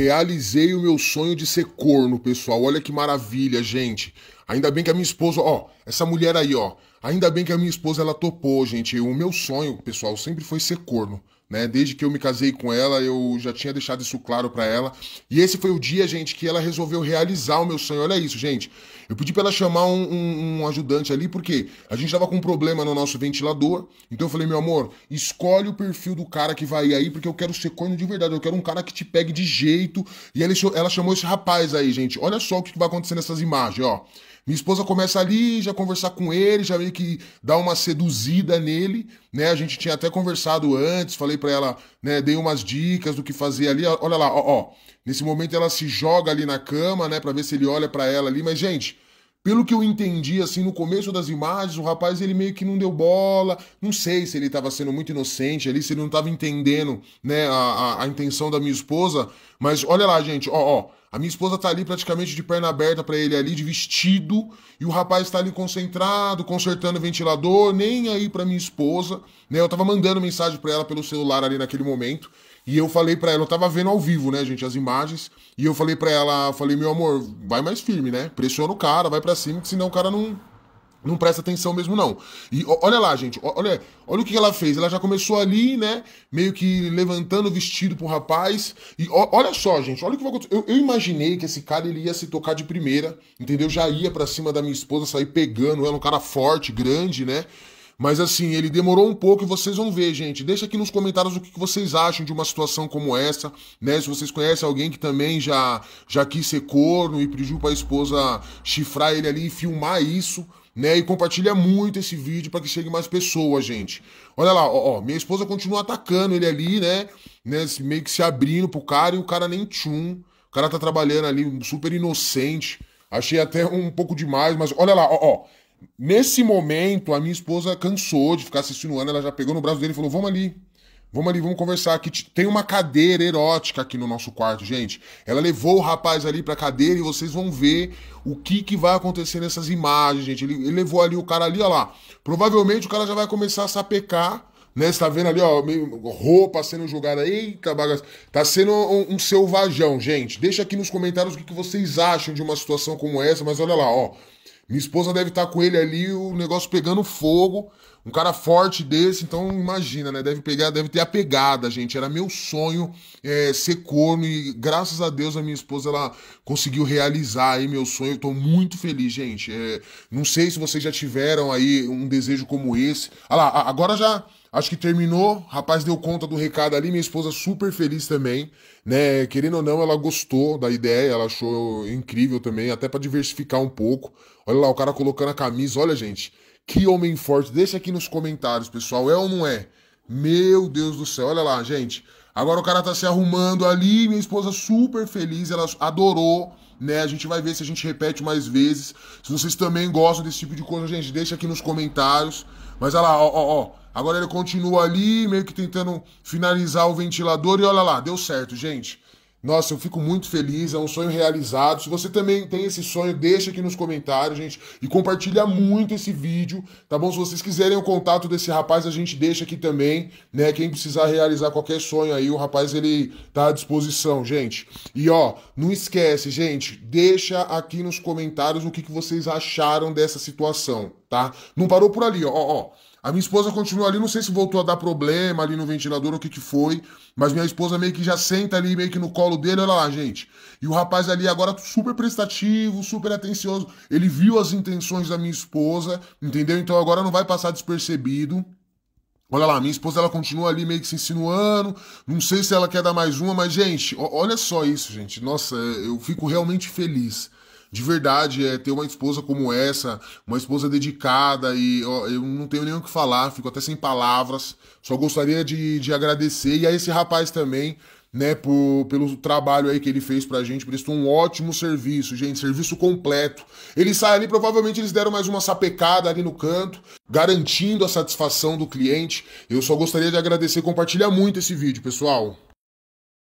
Realizei o meu sonho de ser corno, pessoal. Olha que maravilha, gente. Ainda bem que a minha esposa, ó, essa mulher aí, ó. Ainda bem que a minha esposa ela topou, gente. O meu sonho, pessoal, sempre foi ser corno né? Desde que eu me casei com ela, eu já tinha deixado isso claro para ela. E esse foi o dia, gente, que ela resolveu realizar o meu sonho. Olha isso, gente. Eu pedi para ela chamar um, um, um, ajudante ali, porque a gente tava com um problema no nosso ventilador. Então eu falei, meu amor, escolhe o perfil do cara que vai aí, porque eu quero ser corno de verdade. Eu quero um cara que te pegue de jeito. E ela, ela chamou esse rapaz aí, gente. Olha só o que vai acontecer nessas imagens, ó. Minha esposa começa ali, já conversar com ele, já meio que dá uma seduzida nele, né? A gente tinha até conversado antes, falei para ela, né, dei umas dicas do que fazer ali. Olha lá, ó, ó, Nesse momento ela se joga ali na cama, né, para ver se ele olha para ela ali, mas gente, pelo que eu entendi, assim, no começo das imagens, o rapaz ele meio que não deu bola. Não sei se ele estava sendo muito inocente ali, se ele não estava entendendo, né, a, a, a intenção da minha esposa. Mas olha lá, gente, ó, ó. A minha esposa tá ali praticamente de perna aberta para ele ali, de vestido, e o rapaz tá ali concentrado, consertando o ventilador, nem aí para minha esposa, né? Eu tava mandando mensagem para ela pelo celular ali naquele momento, e eu falei para ela, eu tava vendo ao vivo, né, gente, as imagens, e eu falei para ela, falei: "Meu amor, vai mais firme, né? Pressiona o cara, vai para cima, que senão o cara não não presta atenção mesmo, não. E olha lá, gente, olha, olha o que ela fez. Ela já começou ali, né? Meio que levantando o vestido pro rapaz. E olha só, gente, olha o que vai acontecer. Eu, eu imaginei que esse cara ele ia se tocar de primeira, entendeu? Já ia para cima da minha esposa, sair pegando. ela, um cara forte, grande, né? Mas assim, ele demorou um pouco e vocês vão ver, gente. Deixa aqui nos comentários o que vocês acham de uma situação como essa, né? Se vocês conhecem alguém que também já, já quis ser corno e pediu pra esposa chifrar ele ali e filmar isso, né? E compartilha muito esse vídeo para que chegue mais pessoas, gente. Olha lá, ó, ó, minha esposa continua atacando ele ali, né? né? Meio que se abrindo pro cara e o cara nem tchum. O cara tá trabalhando ali, super inocente. Achei até um pouco demais, mas olha lá, ó, ó. Nesse momento, a minha esposa cansou de ficar se insinuando, ela já pegou no braço dele e falou: Vamos ali, Vamos ali, vamos conversar aqui. Tem uma cadeira erótica aqui no nosso quarto, gente. Ela levou o rapaz ali pra cadeira e vocês vão ver o que, que vai acontecer nessas imagens, gente. Ele, ele levou ali o cara ali, ó lá. Provavelmente o cara já vai começar a sapecar né? Você tá vendo ali, ó, roupa sendo jogada. Eita, bagaça. Tá sendo um, um, gente. Deixa aqui nos comentários o que, que vocês acham de uma situação como essa, mas olha lá, ó. Minha esposa deve estar tá com ele ali, o negócio pegando fogo. Um cara forte desse, então imagina, né? Deve pegar, deve ter a pegada, gente. Era meu sonho é, ser corno e graças a Deus a minha esposa ela conseguiu realizar aí meu sonho. Eu tô muito feliz, gente. É, não sei se vocês já tiveram aí um desejo como esse. Ah lá, agora já Acho que terminou, rapaz deu conta do recado ali, minha esposa super feliz também, né? Querendo ou não, ela gostou da ideia, ela achou incrível também, até para diversificar um pouco. Olha lá, o cara colocando a camisa, olha gente, que homem forte. Deixa aqui nos comentários, pessoal, é ou não é? Meu Deus do céu, olha lá, gente. Agora o cara tá se arrumando ali, minha esposa super feliz, ela adorou, né? A gente vai ver se a gente repete mais vezes. Se vocês também gostam desse tipo de coisa, gente, deixa aqui nos comentários. Mas olha lá, ó, ó, ó. Agora ele continua ali, meio que tentando finalizar o ventilador e olha lá, deu certo, gente. Nossa, eu fico muito feliz, é um sonho realizado. Se você também tem esse sonho, deixa aqui nos comentários, gente, e compartilha muito esse vídeo, tá bom? Se vocês quiserem o contato desse rapaz, a gente deixa aqui também, né? Quem precisar realizar qualquer sonho aí, o rapaz ele tá à disposição, gente. E ó, não esquece, gente, deixa aqui nos comentários o que, que vocês acharam dessa situação tá? Não parou por ali, ó, ó. A minha esposa continua ali, não sei se voltou a dar problema ali no ventilador ou o que que foi, mas minha esposa meio que já senta ali, meio que no colo dele, olha lá, gente. E o rapaz ali agora super prestativo, super atencioso. Ele viu as intenções da minha esposa, entendeu? Então agora não vai passar despercebido. Olha lá, minha esposa ela continua ali meio que se insinuando. Não sei se ela quer dar mais uma, mas gente, olha só isso, gente. Nossa, eu fico realmente feliz de verdade, é ter uma esposa como essa, uma esposa dedicada, e ó, eu não tenho nem o que falar, fico até sem palavras. Só gostaria de, de agradecer. E a esse rapaz também, né, por, pelo trabalho aí que ele fez pra gente, prestou um ótimo serviço, gente, serviço completo. Ele sai ali, provavelmente eles deram mais uma sapecada ali no canto, garantindo a satisfação do cliente. Eu só gostaria de agradecer, compartilha muito esse vídeo, pessoal.